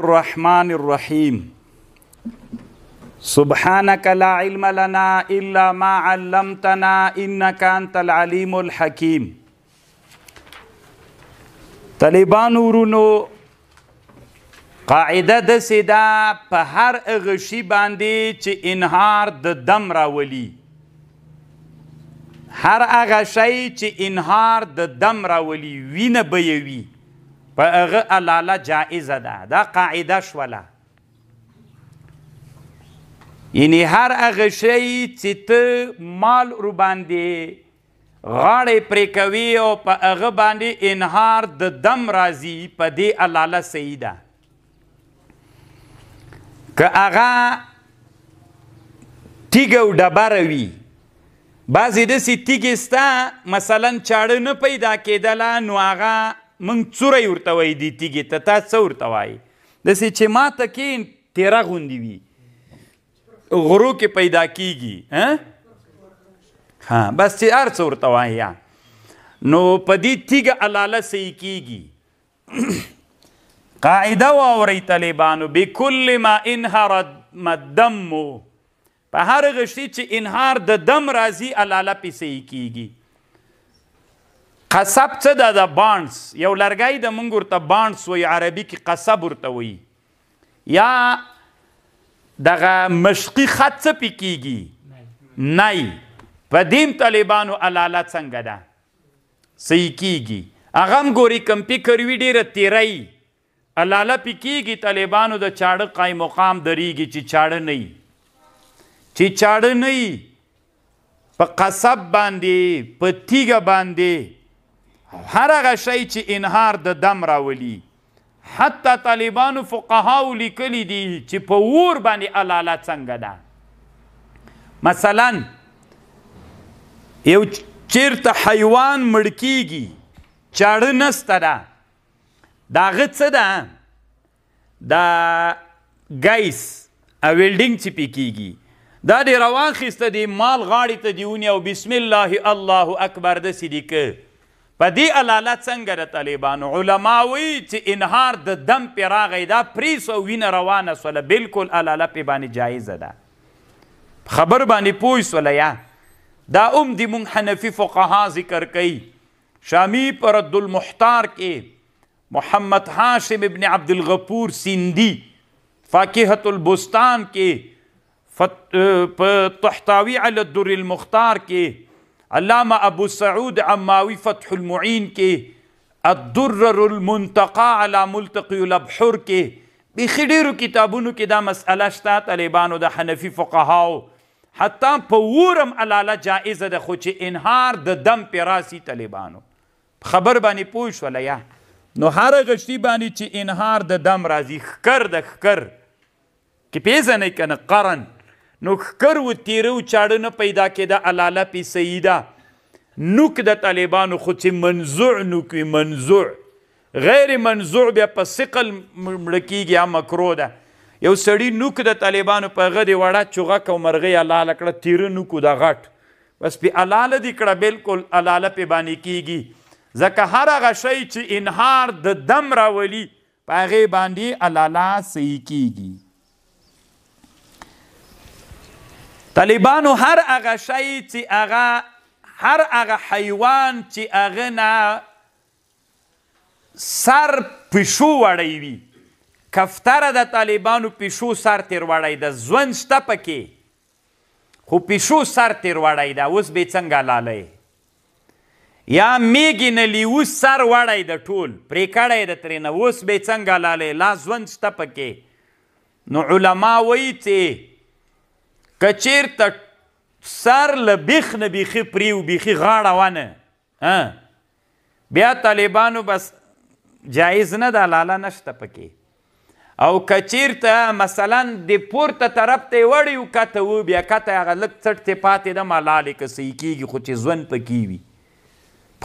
الرحمن الرحيم سبحانك لا علم لنا إلا ما علمتنا إنك أنت العليم الحكيم طالبان ورونو قاعده د سیدا په هر غشي باندې چې انهار د دم راولي هر هغه شی چې انهار د دم راولي وینه بيوي وی. په هغه علاله جایزه ده دا قاعده شوله یعنی هر هغه شی چې ته مال ور باندې غاړې پرې کوي او په هغه باندې انهار د دم راځي په دې علاله صحیح ده که هغه تیګ او ډبره وي بعضې داسې تیګې ستا مثلا چاړه نه پیدا کېدله نو هغه منګ څوری ورته وای دی تیګې ته تا څه ورته وای داسې چې ما ته کې تیره غوندې وي غرو کې پیدا کیږي ها بس چې هر څه ورته وای یا نو په دې تیګه علاله صحیح کیږي قاعده واورئ طالبانو بکل ما انهرم الدم په هر غشتي چې انهار د دم راځي علاله پې صحیح کیږي قصب څه ده د بانډس یو لرګی د مونږ ورته بانډس وایي عربي کې قصب ورته وایي یا دغه مشقي خط څه پې کیږي نی په دیم طالبانو علاله څنګه ده صحیح کیږي هغه هم ګوري کمپي کروي ډېره تیری علاله پې کیږي طالبانو د چاړه قایم مقام درېږي چې چاړه نه چې چاړه نه په قصب باندې په تیګه باندې هر هغه شی چې انهار د دم راولي حتی طالبانو فقهاو لیکلی دي چې په ور باندې علاله څنګه ده مثلا یو چیرته حیوان مړ کیږي چاړه نسته ده دا غ څه ده دا ګیس او ویلډینګ چې پکېږي دا دی روان خسته دی مال غاړی ته دیونی او بسم الله الله اکبر د صدیقه په دې علالت څنګه د طالبانو علما وی چې انهار د دم پې راغی دا پریس او وینه روانه سوله بالکل علاله پې باندې جایزه ده خبر باندې پوه سوله یا دا ام دی مونږ حنفي فقها ذکر کوي شامی پر رد المحتار کې محمد هاشم ابن عبد الغفور سندی فاکهة البستان کې فت... تحتاوی علی الدر المختار کې علامہ ابو سعود عماوی فتح المعین کے الدرر المنتقى على ملتقي الابحر کې بخډیرو کتابونو کې دا مسأله شته طالبانو د حنفي فقهاو حتی په ورم علاله جائزه ده خو چې انهار د دم پیراسي طالبانو خبر باندې پوه شول یا نو هر غشتي باندې چې انهار د دم راځي خکر د خکر کې پیژنې کنه قرن نو خکر و تیره و چاړه نه پیدا کېده علاله پی سیده نوک د طالبانو خو چې منزوع نوک وي منزوع غیر منزوع بیا په ثقل مړه کېږي یا مکرو ده یو سړي نوک د طالبانو په هغه دې وړه چغک او مرغۍ حلاله کړه تیره نوکو د غټ بس پې حلاله دې کړه بلکل حلاله پې باندې کېږي ځکه هر هغه شی چې انهار د دم راولي په هغې باندې حلاله صحیح کېږي طالبانو هر هغه شی چې هغه هر هغه حیوان چې هغه نه سر پیشو وړی وي کفتره د طالبانو پیشو سر تیر وړی د ژوند شته پکې خو پیشو سر تیر وړی ده اوس به څنګه لالی یا میږي نه لیوس سر وړی د ټول پرې کړی د ترېنه اوس به څنګه لالی لا ژوند شته پکې نو علما وایي چې کچیر ته سر لبیخ نه بیخی پریو بیخی غاړه ونه بیا طالبانو بس جایز نه ده لاله نشته پکې او کچیر ته مثلا د پورته طرف ته وړي او کته و بیا کته هغه لږ څټ ته پاتې ده ملالې که صحیح کېږي خو چې ژوند پکې وي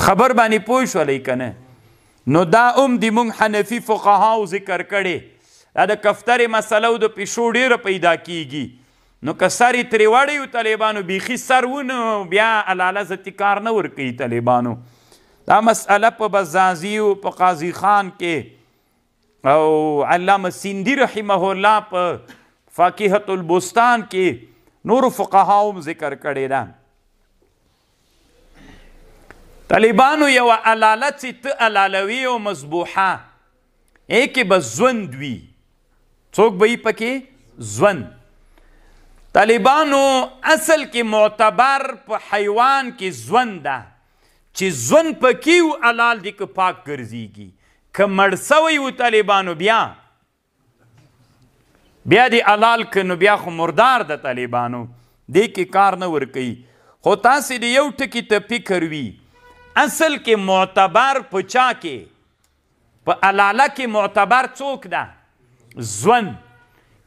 خبر باندې پوه شولی که نه نو دا هم د موږ حنفي فقهاو ذکر کړی دا د کفترې مسله او د پیشو ډېره پیدا کېږي نو که ساری ترې وړی طالبانو بیخي سر ونه بیا الاله زتی کار نه ورکوي طالبانو دا مسئله په بزازي او په قاضي خان کې او علامه سیندی رحمه الله په فاکهه البستان کې نور فقهاو ذکر کړي ده طالبانو یو الاله چې ته الالوي او مذبوحه اې کې به ژوند وي څوک به یې پکې ژوند طالبانو اصل کې معتبر په حیوان کې ژوند ده چې ژوند په کیو حلال دي که پاک ګرځيږي که مړ سوی و طالبانو بیا بیا دی حلال کنو بیا خو مردار د طالبانو دی کې کار نه ور کوي خو تاسو دی یو ټکی ته فکر وی اصل کې معتبر پچا کې په علاله کې معتبر څوک ده ځوند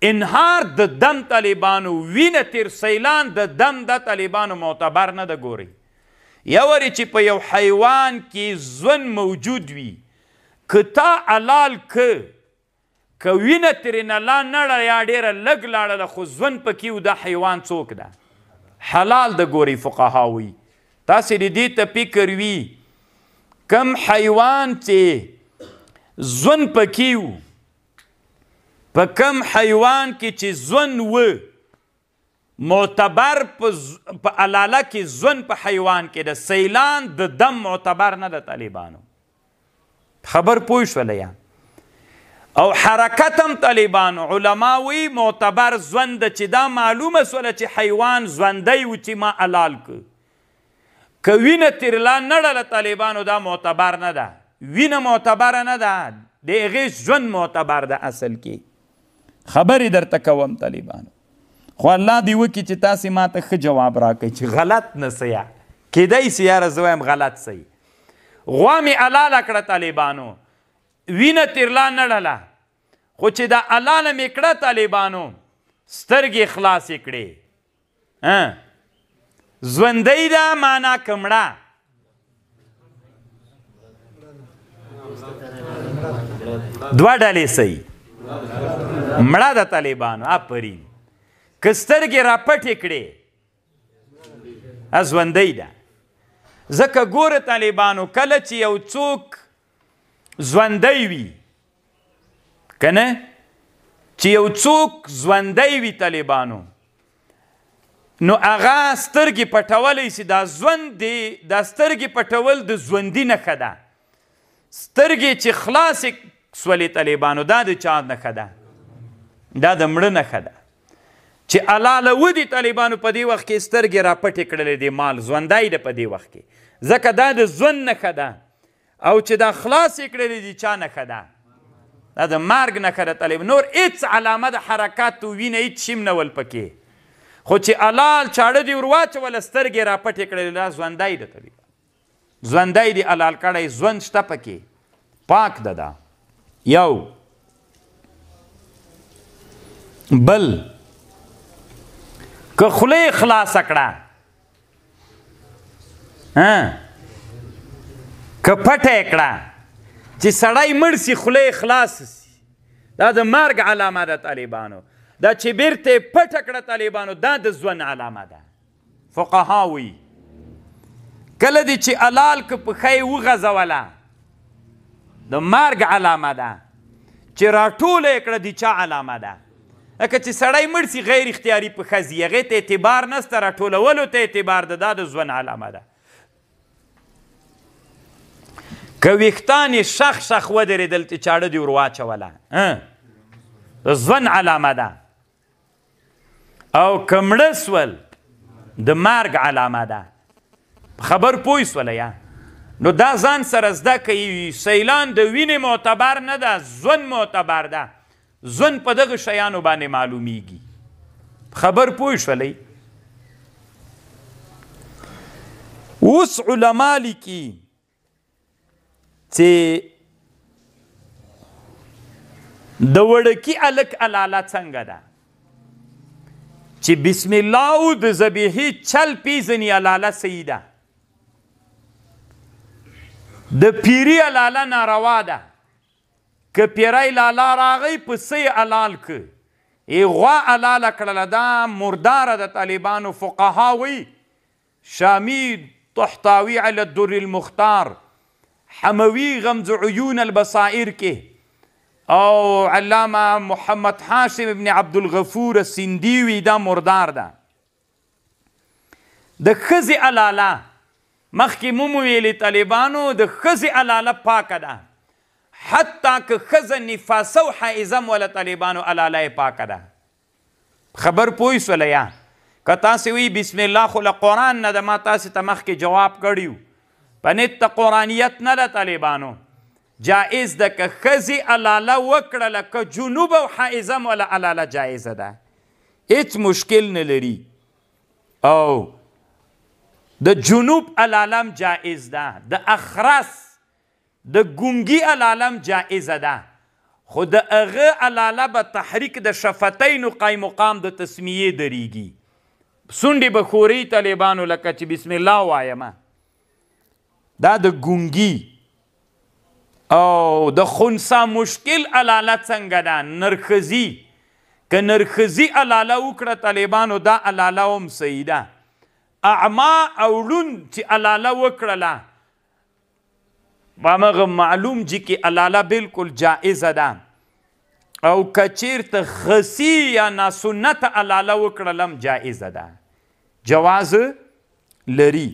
انهار د دم طالبانو وینه تیر سیلان د دم د طالبانو معتبر نه د ګوري یورې چې په یو حیوان کې ژوند موجود وي که تا علال که که وینه ترېنه لا نړه یا ډېره لږ لاړله خو ژوند پکې و دا حیوان څوک ده حلال د ګوري فقهاوي تاسې د دې ته فکر وي کم حیوان چې ژوند پکې و په کم حیوان کې چې ځون و معتبر په علاله کې ځون په حیوان کې د سیلان د دم معتبر نه د طالبانو خبر پوه شولې یا او حرکت هم طالبان علماوی معتبر ځوند چې دا معلومه سوله چې حیوان ځوندی و چې ما علال ک که وینه ترلا نړله طالبانو دا معتبر نه ده وینه معتبره نه ده د هغې ژوند معتبر ده اصل کې خبرې درته کوم طالبانو خو الله دی وکي چې تاسې ما ته ښه جواب راکړئ چې غلط نه سیا کیدای سي یاره زه وایم غلط سي غوا مې الاله کړه طالبانو وینه ترلا نه ډله خو چې دا الاله مې کړه طالبانو سترګې خلاصې کړې ژوندی ده معنا کمړه دوه ډلې صحیح مړه د طالبانو آفرین که سترګې راپټې کړې ژوندی ده ځکه ګوره طالبانو کله چې یو څوک ژوندی وي که نه چې یو څوک ژوندی وي طالبانو نو هغه سترګې پټولی سي دا ژوند دی دا سترګې پټول د ژوندي نښه ده سترګې چې خلاصې سولی طالبانو دا د چا نه خدا دا د مړه نه خدا چې الله له ودی طالبانو په دې وخت کې سترګې را پټې کړلې دی مال ژوندای د په دې وخت کې ځکه دا د ژوند نه خدا او چې دا خلاص کړلې دی چا نه خدا دا د مرګ نه خدا طالب نور هیڅ علامه د حرکت او وینې هیڅ شیم نه ول پکې خو چې الال چاړه دی ورواچول سترګې را پټې کړې لا ژوندای د تلی ژوندای دی الال کړی ژوند شته پکې پاک ددا یو بل که خله خلاص کړه ها که پټه کړه چې سړی مړ سي خله خلاص سي دا د مرګ علامه ده طالبانو دا چې بیرته پټه کړه طالبانو دا د ځوان علامه ده فقهاوی کله دې چې الال که پخې وغځوله د مرګ علامه ده چې راټوله کړه د چا علامه ده لکه چې سړی مړ سي غیر اختیاري په ښځي هغې ته اعتبار نسته راټولولو ته اعتبار ده دا د ژوند علامه ده که ویښتان یې شخ شخ ودرېدل چې چاړه دې ور واچوله د ژوند علامه ده او که مړه سول د مرګ علامه ده خبر پوه سوله یا نو دا ځان سره زده کوي سیلان د وینې معتبر نه ده ژوند معتبر ده ژوند په دغه شیانو باندې معلومیږي خبر پوه شولئ اوس علما لیکي چې د وړکي الک الاله څنګه ده چې بسم الله او د ذبیحې چل پیزنی الاله صحیح ده د پیری لاله ناروا ده که پیری لالا راغی پسې علال که ای غوا علاله کړله دا مرداره د طالبانو فقها وی شامی تحتاوی علی الدر المختار حموی غمز عیون البصائر کې او علامه محمد حاشم ابن عبد الغفور سندیوی دا مردار ده د خزی علاله مخکې مو ویلې طالبانو د ښځې علاله پاکه ده حتی که ښځه نفاسه او حایزه ولا طالبانو علاله یې پاکه ده خبر پوی سولیا که تاسې وی بسم الله خو له قرآن نه ده ما تاسې ته مخکې جواب کړي وو پنت ته قرآنیت نه ده طالبانو جایز ده که ښځې علاله وکړله که جنوب او حایزه ولا علاله جایزه ده هیڅ مشکل نه لري او د جنوب العالم جائز ده د اخرس د ګونګي العالم جائز ده خو د اغه علاله به تحریک د شفتین قای مقام د تسمیه دریږي سونډې به خوري طالبانو لکه چې بسم الله وایم دا د ګونګي او د خنسا مشکل علاله څنګه ده نرخزی که نرخزی علاله وکړه طالبانو دا علاله هم صحیح ده اعما او لون چې الاله وکړله هغه معلوم چې کې الاله بالکل جائزه ده او کچیر ته خسی یا ناسنت الاله وکړلم جائزه ده جواز لري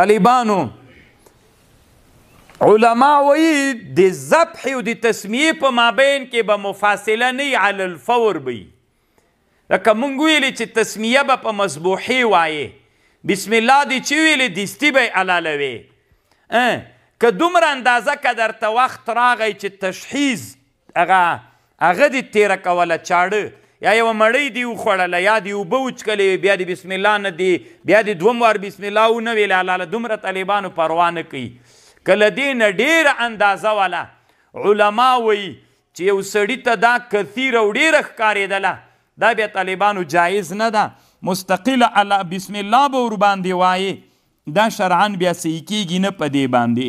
طالبانو علما وی د ذبح او د تسمیه په مابین کې به مفاصله نه علی الفور بی لکه مونږ ویلي چې تسمیه به په مذبوحي وایې بسم الله دې چې ویلې دستي به یې علالوې که دومره اندازه که درته وخت راغی چې تشحیز هغه هغه دې تېره کوله چاړه یا یو مړی دی وخړله یا دی وبو چکلې بیا دی بسم الله نه دی بیا دی دوم وار بسم الله و نه ویل الله دومره طالبانو پروا نه کوي کله دین ډیر اندازه والا علما وی چې یو سړی ته دا کثیر او ډیر ښکارېدله دا بیا طالبانو جایز نه ده مستقل الله بسم الله به ور باندې وایي دا شرعن بیا صحیح کیږي نه په دې باندې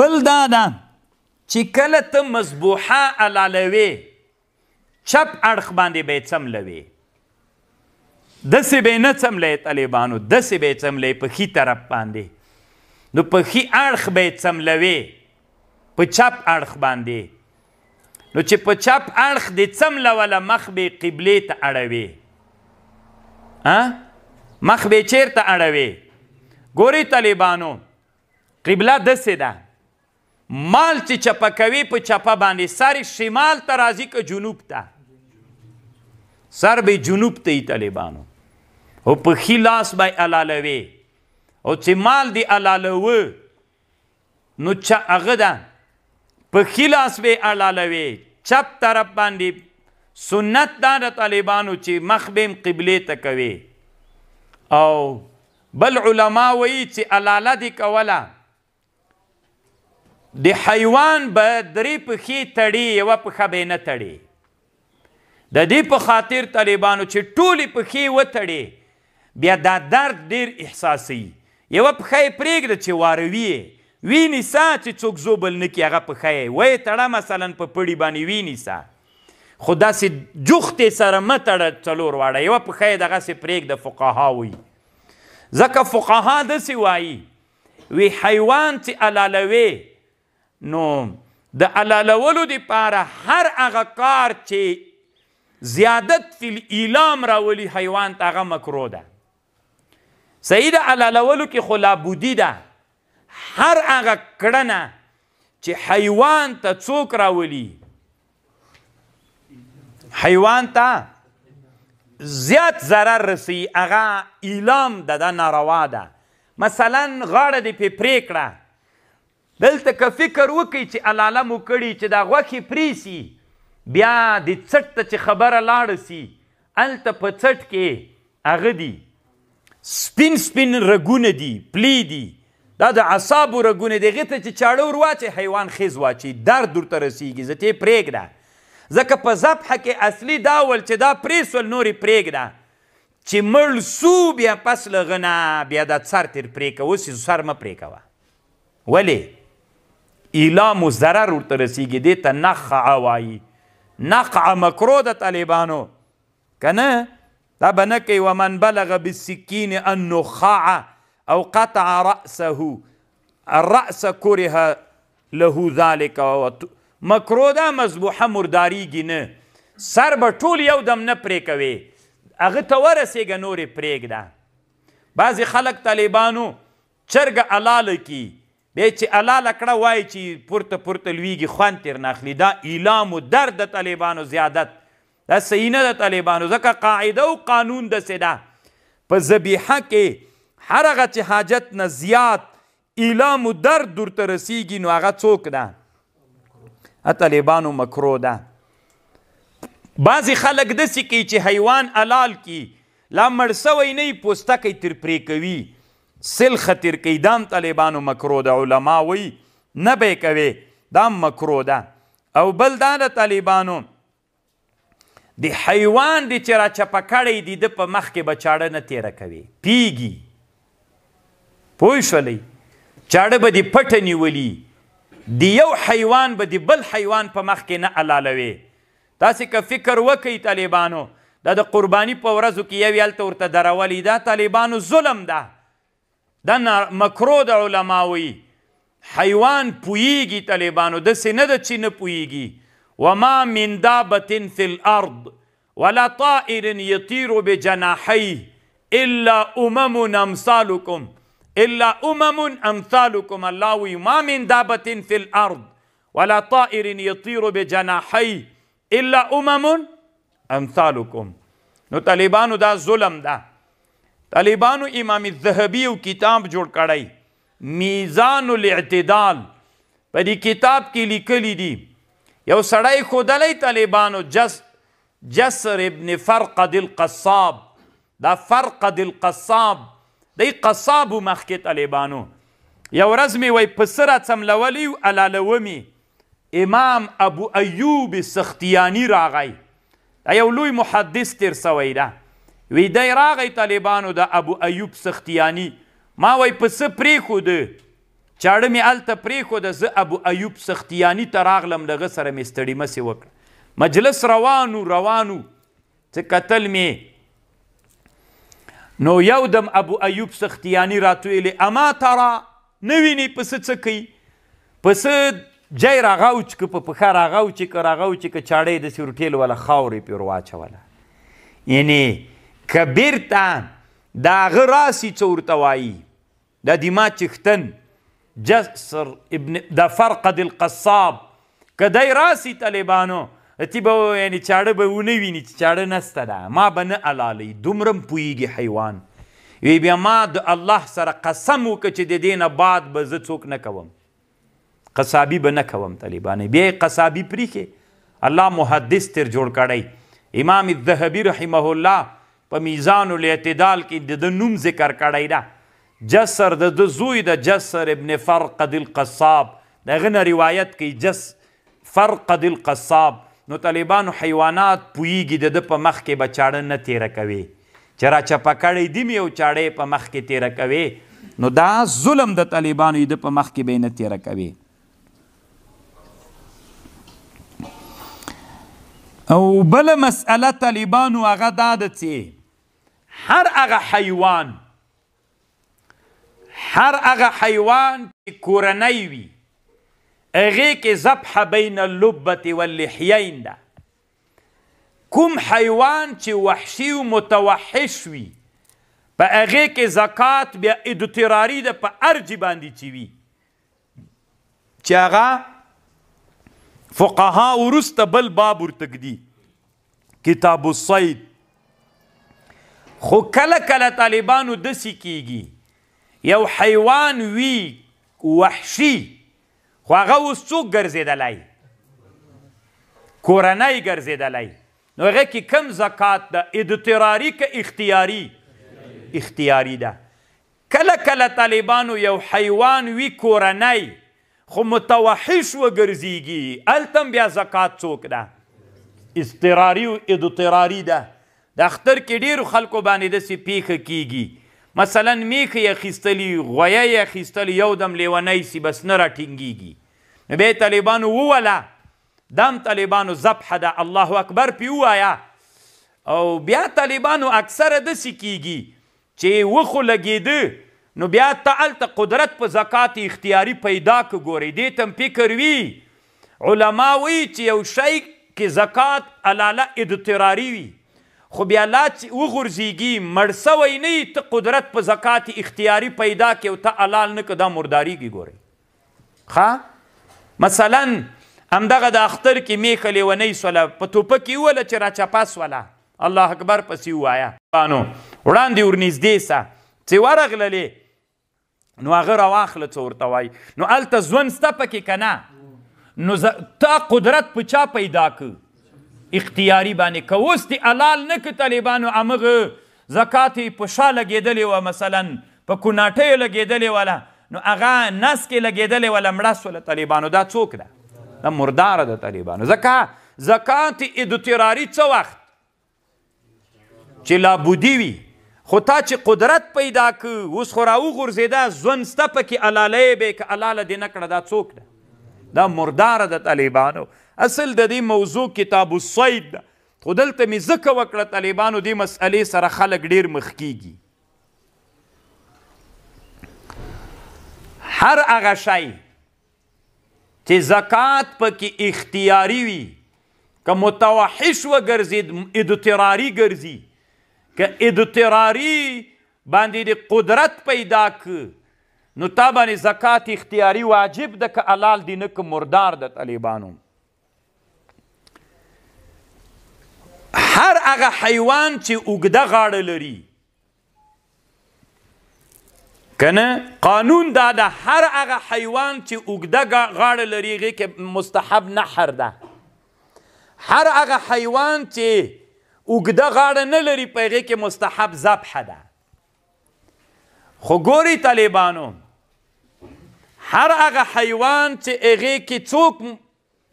بل دا ده چې کله ته مذبوحه علالوي چپ اړخ باندې به څملوي دسې به نه څملی طالبانو دسې به یې څملی په ښي طرف باندې نو په ښي اړخ به یې څملوي په چپ اړخ باندې نو چې په چپ اړخ دې څمله ولا مخ به قبلې ته اړوي ها مخ به چیرته اړوي ګوري طالبانو قبله دسې ده مال چې چپه کوي په چپه باندې سر شمال ته راځي که جنوب ته سر به جنوب ته طالبانو او په خی لاس به علالوي او چې مال دی علالوه نو چا هغه ده په خلاص به علالوي چپ طرف باندې سنت دا د طالبانو چې مخبم قبله ته کوي او بل علما وایي چې علاله دی کوله د حیوان به درې پښې تړي یوه پښه به نه تړي د دې په خاطر طالبانو چې ټولې پښې وتړي بیا دا درد ډیر احساسي یوه پښه یې پرېږده چې واروي ویني سا چې څوک زوبل نکی هغه په خی وې تړه مثلا په پړی باندې ویني سا خدا سي جوخت سره متړه څلور واړه یو په خی دغه سي پرېګ د فقها وي ځکه فقها د سی وایي وی حیوان چې علالوي نو د علالولو لپاره هر هغه کار چې زیادت فی الالام راولی حیوان تاغه مکرو ده سید علالولو کې خلابودی ده هر هغه کړنه چې حیوان ته څوک راولي حیوان ته زیات ضرر رسی هغه اعلام د ده ناروا ده مثلا غاړه دې پې پرې کړه دلته که فکر وکړي چې الاله مو کړي چې دا غوښې پرې سي بیا د څټ ته چې خبره لاړه سي هلته په څټ کې هغه دي سپین سپین رګونه دي پلی دي دا د اعصابو رګونه دغې ته چې چاړه ور واچي حیوان خیز واچي درد ورته رسیږي زه ته پرېږده ځکه په ذبحه کې اصلي دا ول چې دا پرې سول نورې پرېږده چې مړ سو بیا پس لغه نه بیا دا سر تر پرې کوه اوس سر مه پرې کوه ولې ایلام و ضرر ورته رسیږي دې ته نخعه وایي نقع مکرو د طالبانو کنه دا به نه کوي ومن بلغ بالسکین النخاعه او قطع رأسه الرأس کره له ذالک مکرو دا مذبوحه مرداریږي نه سر به ټول یو دم نه پرې کوي هغه ته ورسېږه نورې پرېږده بعضې خلک طالبانو چرګه الاله کی بیا چې الاله کړه وایي چې پورته پورته لویږي خوند تر ناخلي دا ایلام و درد د طالبانو زیادت دا صحیح نه د طالبانو ځکه قاعده او قانون داسې ده په ذبیحه کې هر هغه چې حاجت نه زیات ایلام و درد درته رسیږي نو هغه څوک ده طالبانو مکرو ده بعضې خلک داسې کوي چې حیوان حلال کی لا مړ سوی نه وي پوستکی تر پرې کوي سلخه تیر کوي دا هم طالبانو مکرو ده علما وایي نه به یې کوې دا مکرو ده او بل دا د طالبانو د حیوان د چې را چپه کړی دي د په مخ کې به چاړه نه تیره کوي پیږي پوه شولئ چاړه به دې پټه نیولي د یو حیوان به د بل حیوان په مخ کې نه علالوي تاسې که فکر وکئ طالبانو دا د قربانی په ورځو کې یو هلته ورته درولي دا طالبانو ظلم ده دا, دا مکرو د علماوي حیوان پویږي طالبانو داسې نه ده چې نه پویږي وما من دابة فی الارض ولا طائر یطیر بجناحیه الا امم امثالکم الا امم امثالکم الله وی ما من دابه فی الارض ولا طائر یطیر بجناحی الا امم امثالکم نو طالبانو دا ظلم ده طالبانو امام الذهبی او کتاب جوړ کړی میزان الاعتدال په دې کتاب کې لیکلی دی یو سړی خودلې طالبانو جس جسر ابن فرقد القصاب دا فرقد القصاب دی قصابو مخکې طالبانو یو ورځ مې وای پسه را څملولی علالومې امام ابو ایوب سختیانی راغی یو لوی محدث تیر سوی ده وی دی راغی طالبانو د ابو ایوب سختیانی ما وای پسه پریښوده چاړه مې هلته پریښوده زه ابو ایوب سختیانی ته راغلم دغه سره مې ستړي مسې وکړه مجلس روانو روانو څه کتل مې نو یو دم ابو ایوب سختیانی راتویلی اما ترا نوینی پس څه کوي پس جای راغاوچ که په پخا راغاوچ که راغاوچ که چاړې د سیورټیل ولا خاورې پیر واچوله یعنی کبیرتا دا غراسی چورتوایی دا دیما چختن جسر ابن دا فرقد القصاب کدی راسی طالبانو تی به یعنی چاړه به ونه ویني چې چاړه نسته ده ما به نه الالی دومره م پوهیږي حیوان وی بیا ما د الله سره قسم وکړه چې د دې نه بعد به زه څوک نه کوم قصابي به نه کوم طالبانې بیا یې قصابي پریښې الله محدث تر جوړ کړی امام الذهبي رحمه الله په میزان الاعتدال کې د نوم ذکر کړی ده جسر د د زوی د جسر ابن فرقد القصاب دغه روایت کې جس فرقد القصاب نو طالبانو حیوانات پویږي د په مخ کې بچاړه نه تیر کوي چې را چپکړې دی مې او چاړې په مخ کې تیر کوي نو دا ظلم د طالبانو د په مخ کې به نه تیر کوي او بل مسأله طالبانو هغه دا د څه هر هغه حیوان هر هغه حیوان کورنۍ وي هغه کې ذبح بین اللبت واللحیین ده کوم حیوان چې وحشي او متوحش وي په هغه کې زکات بیا ادتراری ده په ارج باندې چی وي چې هغه فقها ورسته بل باب ورتګدي کتاب الصید خو کله کله طالبانو دسی کیږي یو حیوان وی وحشي خو هغه اوس څوک ګرځېدلی کورنۍ ګرځېدلی نو هغه کې کم زکات ده اضطراري که اختیاري اختیاري ده کله کله طالبانو یو حیوان وي کورنۍ خو متوحش وګرځېږي هلته بیا زکات څوک ده اضطراري او اضطراري ده د اختر کې ډیرو خلکو باندې داسې پیښه کیږي مثلا میخه یې اخیستلی غویه یې اخیستلی یو دم لیونی سي بس نه راټینګیږي نو بیا یې طالبانو ووله دم طالبانو ذبحه ده الله اکبر پې ووایه او بیا طالبانو اکثره داسې کیږي چې وخو لګېده نو بیا ته هلته قدرت په زکات اختیاري پیدا که ګورئ دې ته فکر وي علما وایي چې یو شی کې زکات علاله اضطراري وي خو بیا الله چې وغورځېږي مړ سوی نه ته قدرت په زکات اختیاري پیدا کې او ته حلال نه که دا مرداریږي ګورئ ښه مثلا همدغه د اختر کې میخه لیونۍ سوله په توپه کې وله چې راچپا سوله الله اکبر پسې ووایه نو وړاندې ورنږدې سه چې ورغللې نو هغه راواخله څه ورته وایي نو هلته ژوند سته پکې که نه نو ته قدرت په چا پیدا که اختیاري باندې کوستی حلال نه ک طالبانو امغه زکات په شا لګیدلې و مثلا په کوناټه لګیدلې ولا نو هغه نس کې لګیدلې ولا مړس ولا طالبانو دا څوک ده دا مردار ده طالبانو زکا زکات د تراری څه وخت چې لا بودی وي خو تا چې قدرت پیدا ک اوس خو راو غورځیدا ځون ستا پکې الاله به ک الاله دینه کړه دا څوک ده دا مردار ده طالبانو اصل د دې موضوع کتاب الصید ده خو دلته مې ځکه وکړه طالبانو دې مسئلې سره خلک ډیر مخ کیږي هر هغه شی چې زکات پکې اختیاري وي که متوحش وګرځي ادتراري ګرځي که ادتراري باندې د قدرت پیدا ک نو تا باندې زکات اختیاري واجب ده که حلال دي نه که مردار ده طالبانو هر هغه حیوان چې اوږده غاړه لري کنه قانون دا د هر هغه حیوان چې اوږده غاړه لري هغې کې مستحب نحر ده هر هغه حیوان چې اوږده غاړه نه لري په هغې کې مستحب ذبحه ده خو ګوري طالبانو هر هغه حیوان چې هغې کې څوک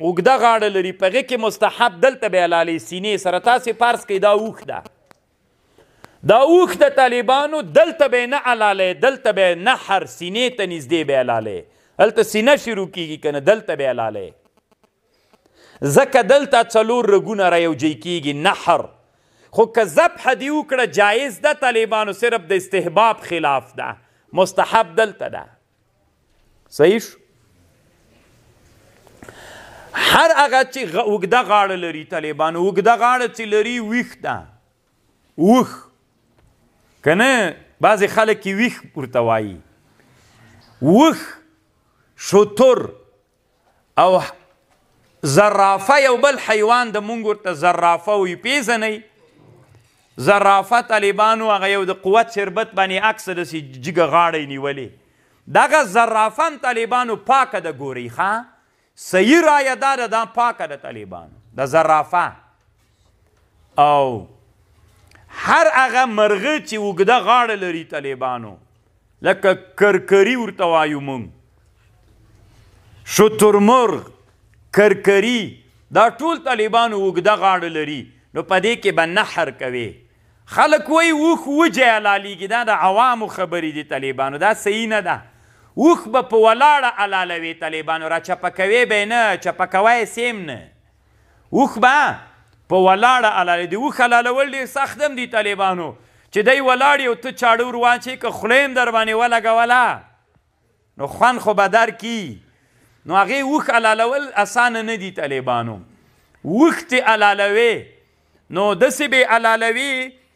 اوږده غاړه لري په هغې کې مستحب دلته به لالې سینې سره تاسې پارس کوي دا اوښ ده دا اوخ د طالبانو دلته به نه علاله دلته به نه هر سینې ته نږدې به علاله هلته سینه شروع کیږي کنه دلته به علاله ځکه دلته څلور رګونه رایوجی کیږي نحر خو که ذبح دې وکړه جایز ده طالبانو صرف د استحباب خلاف ده مستحب دلته ده صحیح شو هر هغه چې وګده غاړه لري طالبان وګده غاړه چې لري ویخ ده وخ کنه بعضې خلک کې ویخ ورته وایي وخ شتر او زرافه یو بل حیوان د مونږ ورته زرافه وي پیژنئ زرافه طالبانو هغه یو د قوت شربت باندې عکس داسې جګه غاړه یې نیولې دغه زرافه هم طالبانو پاکه د ګورئ ښه صحیح رایه دا ده دا پاکه د طالبانو د زرافه او هر هغه مرغه چې وګده غاړه لري طالبانو لکه کرکری ورته وایو مونږ شترمرغ کرکری دا ټول طالبانو وګده غاړه لري نو په دې کې به نحر کوي خلک وایي اوښ وجه حلالېږي دا د عوامو خبرې دي طالبانو دا صحیح نه ده اوخ به په ولاړه علالوي طالبانو را چپکوي به نه چپکوي سیم نه اوخ به په ولاړه علالوي دی اوخ علالول ډېر سخت هم دي طالبانو چې دی ولاړ یو ته چاړه ور واچې که خوله هم در باندې ولګوله نو خوند خو به در کی نو هغې اوخ علالول اسانه نه دي طالبانو اوخ تې علالوي نو داسې به علالوي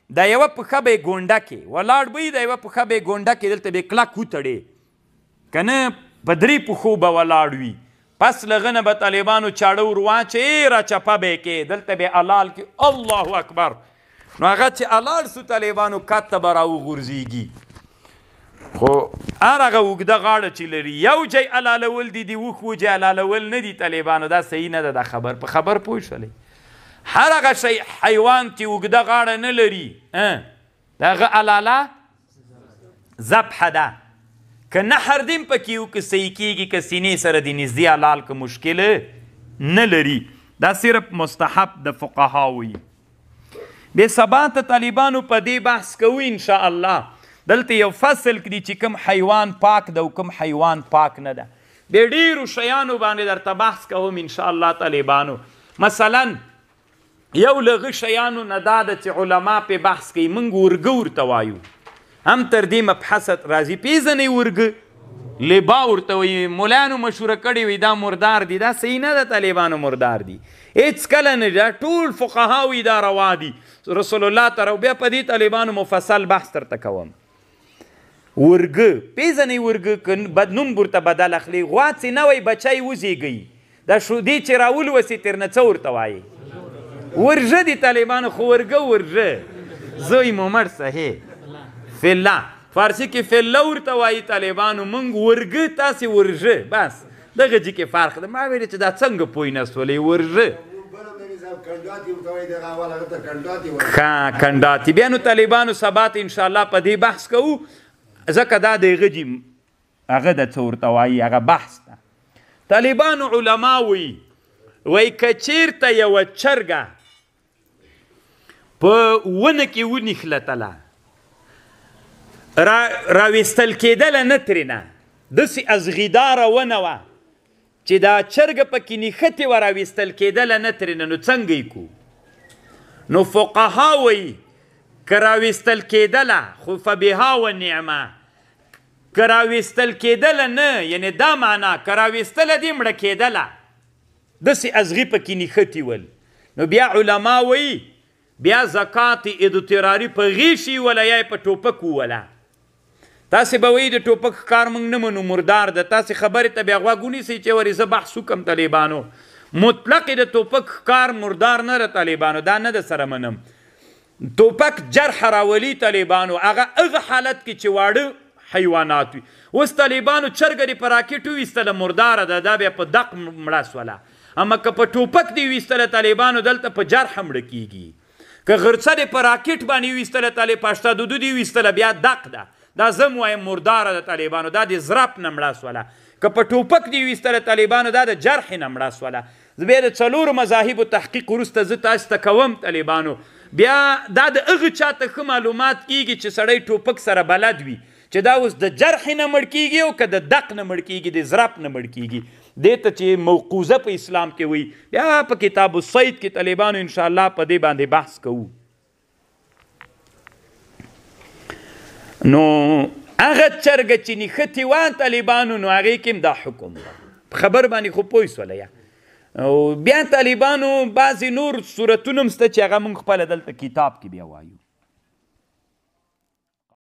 د یوه پښه به یې ګونډه کې ولاړ به یي د یوه پښه به یې ګونډه کې دلته به یې کلک وتړې کنه بدرې په خو به ولاړ وي پس لغنه به طالبانو چاړه ور واچې را چپه به کې دلته به الال کې الله اکبر نو هغه چې الال سو طالبانو کته به راوغورځېږي خو هغه اوږده غاړه چې لري یو جی الالول دي دي وښ وجې الالول نه دي طالبانو دا صحیح نه ده دا خبر په خبر پوه شولی هر هغه شی حیوان چې اوږده غاړه نه لري دغه علاله ذبحه ده که نه هر دیم پکې یو که صحیح کېږي که سینې سره د نږدې حلال که مشکل نه لري دا صرف مستحب د فقهاو وي بې سبا ته طالبانو په دې بحث کوو انشاءالله دلته یو فصل کړي چې کوم حیوان پاک ده او کوم حیوان پاک نه ده د ډیرو شیانو باندې درته بحث کوم انشاءالله طالبانو مثلا یو لغه شیانو نه دا د علما په بحث کوي منګ ورګور ته وایو هم تر دې مبحث راځي پیژنې ورګ لبا ورته وي مولانو مشوره کړي وي دا مردار دي دا صحیح نه د طالبانو مردار دي هیڅ کله نه دا ټول فقهاوی دا روا دي رسول الله تر بیا په دې طالبانو مفصل بحث تر تکوم ورګ پیژنې ورګ بدنوم برته بدل اخلي غواڅ نه وي بچي وزيږي دا شو دي چې راول وسی تر نه څور توایي ورژه دي طالبانو خو ورګه ورژه زوی ممر صحیح فلا فارسی کې فلا ورته وایي طالبانو موږ ورګه تاسې ورژه بس دغه جی کې فرق ده ما ویل چې دا څنګه پوی نسولې ورژه ها کنداتی بیا نو طالبانو سبات ان شاء الله په دې بحث کوو ځکه دا دغه جی هغه د څورتوای هغه بحث ده طالبانو علماوی وای کچیرته یو چرګه په ونه کې ونی خلتله را راويستل کېدل نه ترنه دسی از غدار ونه و چې دا چرګ پکې نخته و راويستل کېدل نه ترنه نو څنګه کو نو فقها وی کراويستل کېدل خو فبها و نعمه کراويستل کېدل نه یعنی دا معنا کراويستل دې مړه کېدل دسی ازغی پکې نختی ول نو بیا علما وی بیا زکات ادو تراری په غیشي ولا یا په ټوپک ولا تاسې به وایي د ټوپک کار موږ نه منو مردار ده تاسې خبرې ته بیا غوږ ونیسئ چې ورې زه بحث وکړم طالبانو مطلق د ټوپک کار مردار نه ده طالبانو دا نه د سره منم ټوپک جرح راولي طالبانو هغه هغه حالت کې چې واړه حیوانات وي اوس طالبانو چرګرې په راکټ وویستله مرداره ده دا بیا په دق مړه سوله اما که په ټوپک دی ویستله طالبانو دلته په جرح مړه کیږي که غرڅه دې په راکټ باندې ویستله طالب په اشتادودو دي ویستله بیا دق ده دا زم وای مردار د طالبانو دا د زرپ نمړاس ولا که په ټوپک دی وستر طالبانو دا د جرح نمړاس ولا زبې د څلور مذاهب تحقیق ورسته زه تاسو ته کوم طالبانو بیا دا د اغه چاته خه معلومات کیږي چې سړی ټوپک سره بلد وي چې دا اوس د جرح نه مړ کیږي او که د دق نه مړ کیږي د زرپ نه مړ کیږي دته چې موقوزه په اسلام کې وي بیا په کتاب الصید کې طالبانو ان شاء الله په دې باندې بحث کوو نو هغه چرګ چې نښتې وان طالبانو نو هغې کې هم دا حکم و خبر باندې خو پوه سوله یا او بیا طالبانو بعضې نور صورتونه هم شته چې هغه موږ خپله دلته کتاب کې بیا وایو